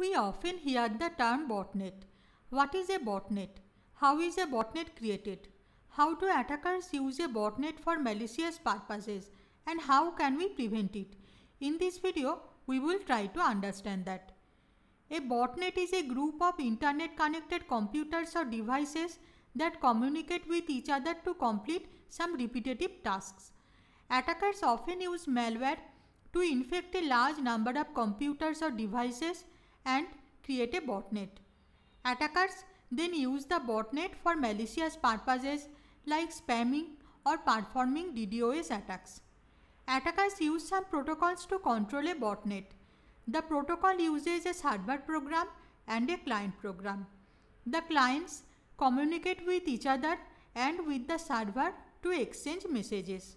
We often hear the term botnet. What is a botnet? How is a botnet created? How do attackers use a botnet for malicious purposes and how can we prevent it? In this video, we will try to understand that. A botnet is a group of internet connected computers or devices that communicate with each other to complete some repetitive tasks. Attackers often use malware to infect a large number of computers or devices and create a botnet. Attackers then use the botnet for malicious purposes like spamming or performing DDoS attacks. Attackers use some protocols to control a botnet. The protocol uses a server program and a client program. The clients communicate with each other and with the server to exchange messages.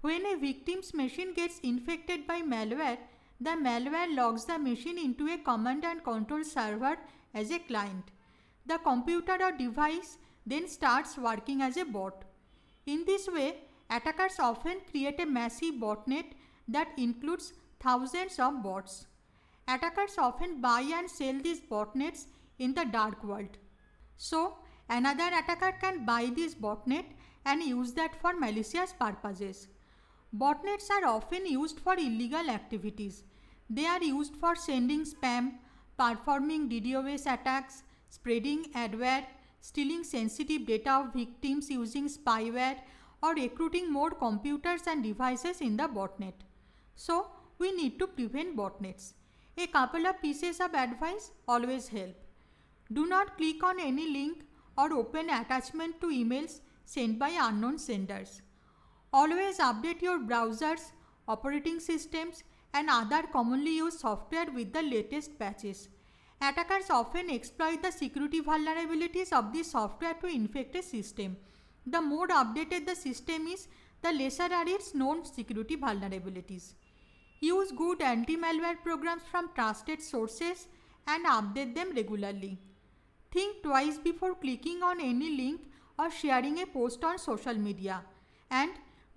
When a victim's machine gets infected by malware, the malware logs the machine into a command and control server as a client. The computer or device then starts working as a bot. In this way, attackers often create a massive botnet that includes thousands of bots. Attackers often buy and sell these botnets in the dark world. So, another attacker can buy this botnet and use that for malicious purposes. Botnets are often used for illegal activities. They are used for sending spam, performing DDoS attacks, spreading adware, stealing sensitive data of victims using spyware, or recruiting more computers and devices in the botnet. So, we need to prevent botnets. A couple of pieces of advice always help. Do not click on any link or open attachment to emails sent by unknown senders. Always update your browsers, operating systems and other commonly used software with the latest patches. Attackers often exploit the security vulnerabilities of the software to infect a system. The more updated the system is, the lesser are its known security vulnerabilities. Use good anti-malware programs from trusted sources and update them regularly. Think twice before clicking on any link or sharing a post on social media. And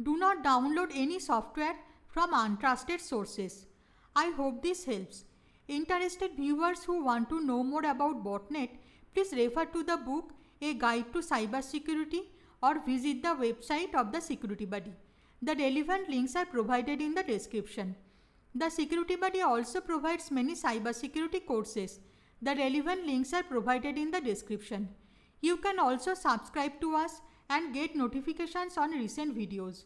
do not download any software from untrusted sources. I hope this helps. Interested viewers who want to know more about botnet, please refer to the book A Guide to Cybersecurity or visit the website of the security Buddy. The relevant links are provided in the description. The security Buddy also provides many cybersecurity courses. The relevant links are provided in the description. You can also subscribe to us and get notifications on recent videos.